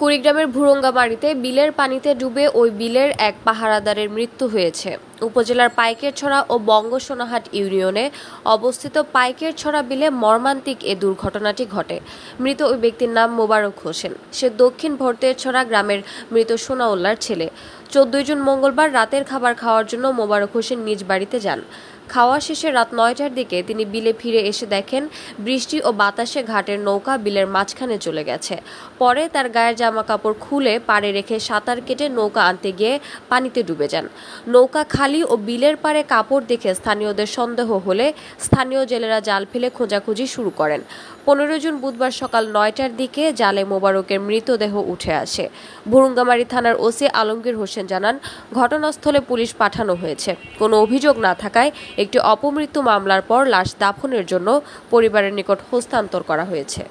কুড়িগ্রামের ভুরঙ্গামারিতে বিলের পানিতে ডুবে ওই বিলের এক পাহারাদারের মৃত্যু হয়েছে উপজেলার পাইকেরছড়া ও বঙ্গসোনাহাট ইউনিয়নে অবস্থিত পাইকেরছড়া বিলে মর্মান্তিক এ দুর্ঘটনাটি ঘটে মৃত ওই ব্যক্তির নাম মোবারক হোসেন সে দক্ষিণ ছড়া গ্রামের মৃত সোনাউল্লার ছেলে চোদ্দই জুন মঙ্গলবার রাতের খাবার খাওয়ার জন্য মোবারক হোসেন নিজ বাড়িতে যান খাওয়া শেষে রাত নয়টার দিকে তিনি বিলে ফিরে এসে দেখেন বৃষ্টি ও বাতাসে ঘাটের নৌকা বিলের মাঝখানে চলে গেছে পরে তার গায়ের জামা কাপড় খুলে পাড়ে রেখে সাঁতার কেটে নৌকা আনতে গিয়ে পানিতে ডুবে যান নৌকা খালি খালি ও বিলের পারে কাপড় দেখে স্থানীয়দের সন্দেহ হলে স্থানীয় জেলেরা জাল ফেলে খোঁজাখুঁজি শুরু করেন পনেরো জুন বুধবার সকাল নয়টার দিকে জালে মোবারকের মৃতদেহ উঠে আসে ভুরুঙ্গামারি থানার ওসি আলমগীর হোসেন জানান ঘটনাস্থলে পুলিশ পাঠানো হয়েছে কোনো অভিযোগ না থাকায় একটি অপমৃত্যু মামলার পর লাশ দাফনের জন্য পরিবারের নিকট হস্তান্তর করা হয়েছে